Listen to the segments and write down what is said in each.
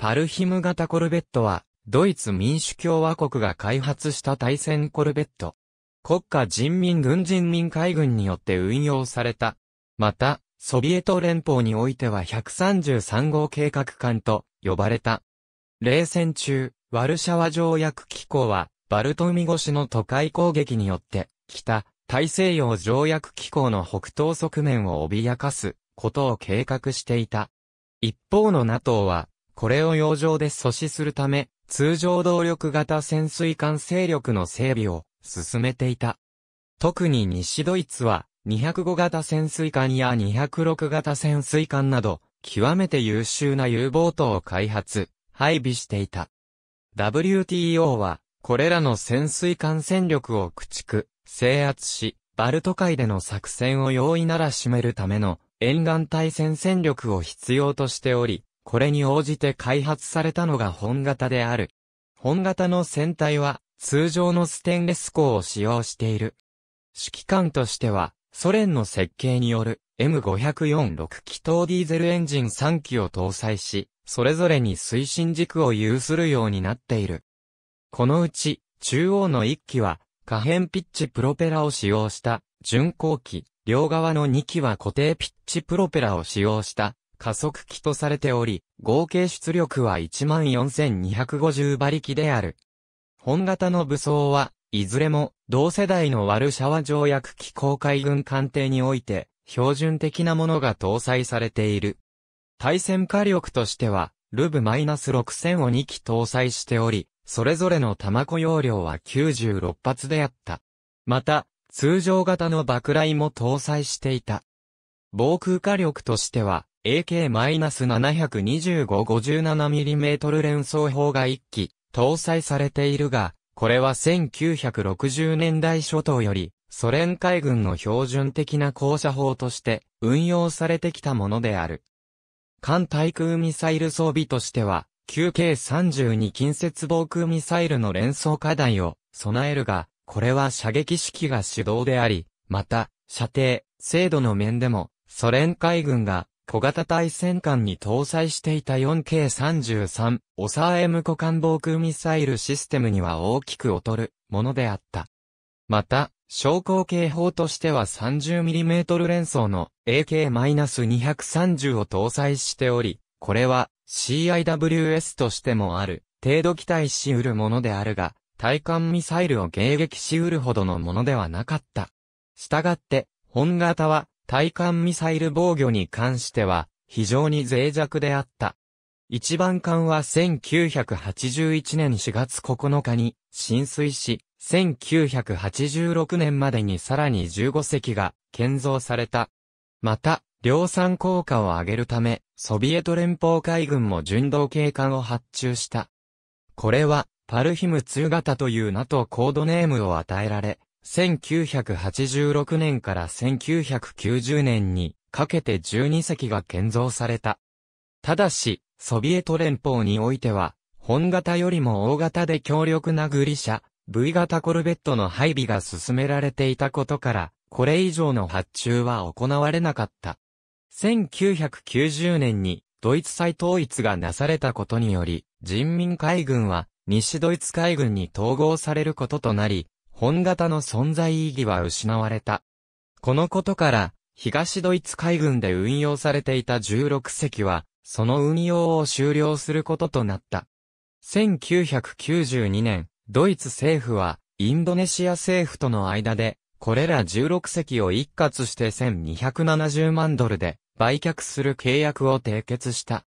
パルヒム型コルベットは、ドイツ民主共和国が開発した対戦コルベット。国家人民軍人民海軍によって運用された。また、ソビエト連邦においては133号計画艦と呼ばれた。冷戦中、ワルシャワ条約機構は、バルト海越しの都会攻撃によって、北、大西洋条約機構の北東側面を脅かすことを計画していた。一方の NATO は、これを洋上で阻止するため、通常動力型潜水艦勢力の整備を進めていた。特に西ドイツは、205型潜水艦や206型潜水艦など、極めて優秀な U ボートを開発、配備していた。WTO は、これらの潜水艦戦力を駆逐、制圧し、バルト海での作戦を容易なら占めるための沿岸対戦戦力を必要としており、これに応じて開発されたのが本型である。本型の船体は通常のステンレス鋼を使用している。指揮官としては、ソ連の設計による M546 0気筒ディーゼルエンジン3機を搭載し、それぞれに推進軸を有するようになっている。このうち、中央の1機は、可変ピッチプロペラを使用した、巡航機、両側の2機は固定ピッチプロペラを使用した、加速器とされており、合計出力は14,250馬力である。本型の武装は、いずれも、同世代のワルシャワ条約機構海軍艦艇において、標準的なものが搭載されている。対戦火力としては、ルブ -6000 を2機搭載しており、それぞれの弾子容量は96発であった。また、通常型の爆雷も搭載していた。防空火力としては、AK-725-57mm 連装砲が1機搭載されているが、これは1960年代初頭より、ソ連海軍の標準的な降射砲として運用されてきたものである。艦対空ミサイル装備としては、9K32 近接防空ミサイルの連装課題を備えるが、これは射撃式が主導であり、また、射程、精度の面でも、ソ連海軍が小型対戦艦に搭載していた 4K33、オサーエムコ艦防空ミサイルシステムには大きく劣るものであった。また、昇降警報としては 30mm 連装の AK-230 を搭載しており、これは CIWS としてもある程度期待し得るものであるが、対艦ミサイルを迎撃し得るほどのものではなかった。したがって、本型は対艦ミサイル防御に関しては、非常に脆弱であった。一番艦は1981年4月9日に浸水し、1986年までにさらに15隻が建造された。また、量産効果を上げるため、ソビエト連邦海軍も巡道警官を発注した。これは、パルヒム2型という名とコードネームを与えられ、1986年から1990年にかけて12隻が建造された。ただし、ソビエト連邦においては、本型よりも大型で強力なグリシャ、V 型コルベットの配備が進められていたことから、これ以上の発注は行われなかった。1990年にドイツ再統一がなされたことにより、人民海軍は西ドイツ海軍に統合されることとなり、本型の存在意義は失われた。このことから、東ドイツ海軍で運用されていた16隻は、その運用を終了することとなった。1992年、ドイツ政府は、インドネシア政府との間で、これら16隻を一括して1270万ドルで売却する契約を締結した。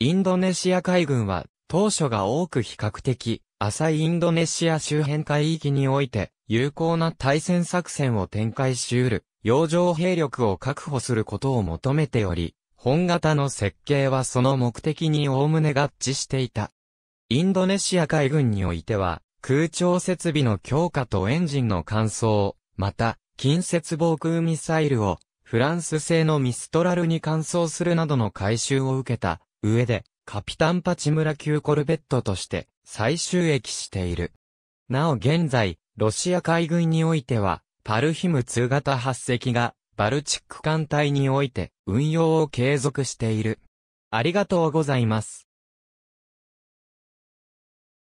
インドネシア海軍は当初が多く比較的浅いインドネシア周辺海域において、有効な対戦作戦を展開し得る、洋上兵力を確保することを求めており、本型の設計はその目的におおむね合致していた。インドネシア海軍においては、空調設備の強化とエンジンの乾燥、また、近接防空ミサイルを、フランス製のミストラルに乾燥するなどの改修を受けた、上で、カピタンパチ村級コルベットとして、最終駅している。なお現在、ロシア海軍においては、パルヒム2型8隻が、バルチック艦隊において運用を継続している。ありがとうございます。